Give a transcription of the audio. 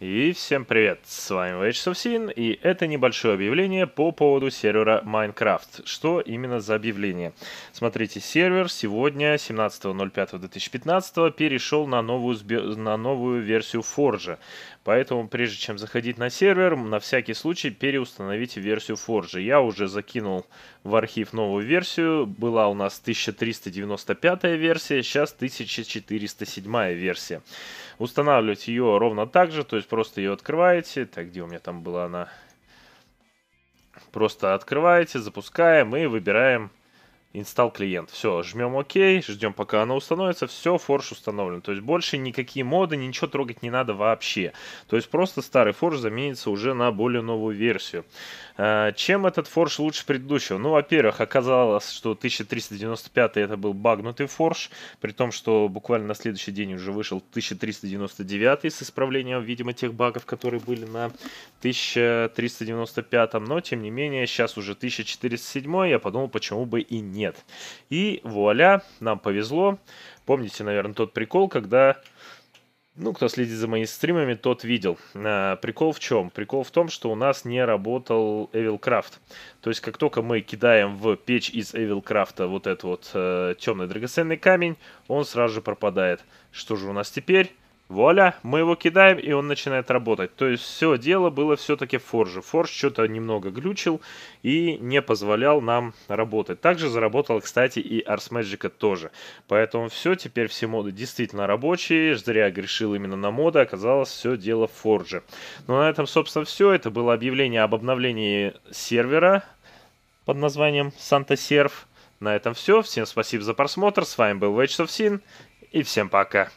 И всем привет, с вами Вэйчсов Син, и это небольшое объявление по поводу сервера Minecraft. Что именно за объявление? Смотрите, сервер сегодня, 17.05.2015, перешел на новую, на новую версию Forge. Поэтому, прежде чем заходить на сервер, на всякий случай переустановите версию Forge. Я уже закинул в архив новую версию, была у нас 1395 версия, сейчас 1407 версия устанавливать ее ровно так же, то есть просто ее открываете, так, где у меня там была она, просто открываете, запускаем и выбираем Инсталл клиент. Все, жмем ОК, ждем, пока оно установится. Все, форш установлен. То есть больше никакие моды, ничего трогать не надо вообще. То есть просто старый форш заменится уже на более новую версию. А, чем этот форш лучше предыдущего? Ну, во-первых, оказалось, что 1395 это был багнутый форш, при том, что буквально на следующий день уже вышел 1399 с исправлением, видимо, тех багов, которые были на 1395, но тем не менее сейчас уже 1407, я подумал, почему бы и не нет. И вуаля, нам повезло. Помните, наверное, тот прикол, когда... Ну, кто следит за моими стримами, тот видел. А, прикол в чем? Прикол в том, что у нас не работал Evil Craft. То есть, как только мы кидаем в печь из Evil Craft вот этот вот э, темный драгоценный камень, он сразу же пропадает. Что же у нас теперь? вуаля, мы его кидаем, и он начинает работать. То есть все дело было все-таки в форже. Форж что-то немного глючил и не позволял нам работать. Также заработал, кстати, и Ars Magic тоже. Поэтому все, теперь все моды действительно рабочие. Зря грешил именно на моды, оказалось все дело в форже. Но ну, на этом, собственно, все. Это было объявление об обновлении сервера под названием SantaServ. На этом все. Всем спасибо за просмотр. С вами был Wage of И всем пока.